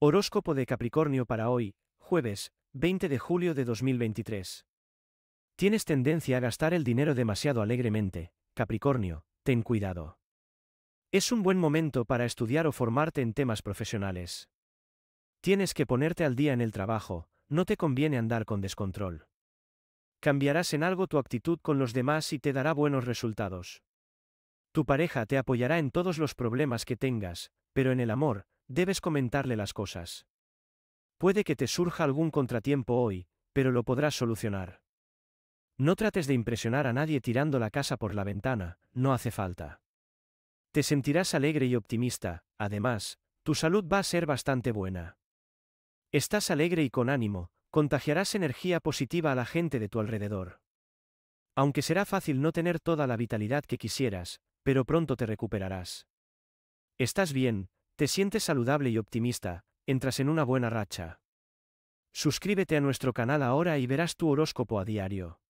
Horóscopo de Capricornio para hoy, jueves, 20 de julio de 2023. Tienes tendencia a gastar el dinero demasiado alegremente, Capricornio, ten cuidado. Es un buen momento para estudiar o formarte en temas profesionales. Tienes que ponerte al día en el trabajo, no te conviene andar con descontrol. Cambiarás en algo tu actitud con los demás y te dará buenos resultados. Tu pareja te apoyará en todos los problemas que tengas, pero en el amor, Debes comentarle las cosas. Puede que te surja algún contratiempo hoy, pero lo podrás solucionar. No trates de impresionar a nadie tirando la casa por la ventana, no hace falta. Te sentirás alegre y optimista, además, tu salud va a ser bastante buena. Estás alegre y con ánimo, contagiarás energía positiva a la gente de tu alrededor. Aunque será fácil no tener toda la vitalidad que quisieras, pero pronto te recuperarás. Estás bien, te sientes saludable y optimista, entras en una buena racha. Suscríbete a nuestro canal ahora y verás tu horóscopo a diario.